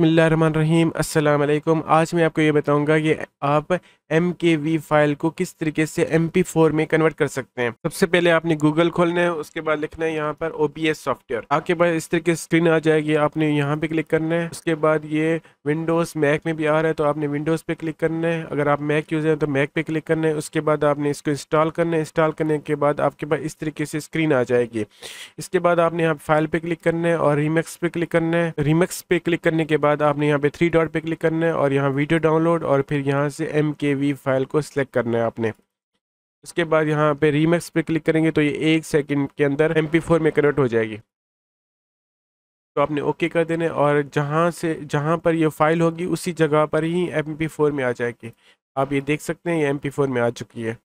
अस्सलाम वालेकुम आज मैं आपको ये बताऊंगा कि आप एम के वी फाइल को किस तरीके से एम पी फोर में कन्वर्ट कर सकते हैं सबसे पहले आपने गूगल खोलना है उसके बाद लिखना है यहाँ पर ओ बी एस सॉफ्टवेयर आपके पास इस तरीके स्क्रीन आ जाएगी आपने यहाँ पे क्लिक करना है उसके बाद ये विंडोज़ मैक में भी आ रहा है तो आपने विंडोज़ पे क्लिक करना है अगर आप मैक यूज है तो मैक पे क्लिक करना है उसके बाद आपने इसको इंस्टॉल करना है इंस्टॉल करने के बाद आपके पास इस तरीके से स्क्रीन आ जाएगी इसके बाद आपने यहाँ फाइल पे क्लिक करना है और रिमेक्स पे क्लिक करना है रिमेक्स पे क्लिक करने के बाद बाद आपने यहाँ पे थ्री डॉट पे क्लिक करना है और यहाँ वीडियो डाउनलोड और फिर यहाँ से एम फाइल को सिलेक्ट करना है आपने उसके बाद यहाँ पे रीमेक्स पे क्लिक करेंगे तो ये एक सेकंड के अंदर एम फोर में कन्वर्ट हो जाएगी तो आपने ओके कर देने और जहाँ से जहाँ पर ये फाइल होगी उसी जगह पर ही एम फोर में आ जाएगी आप ये देख सकते हैं ये एम फोर में आ चुकी है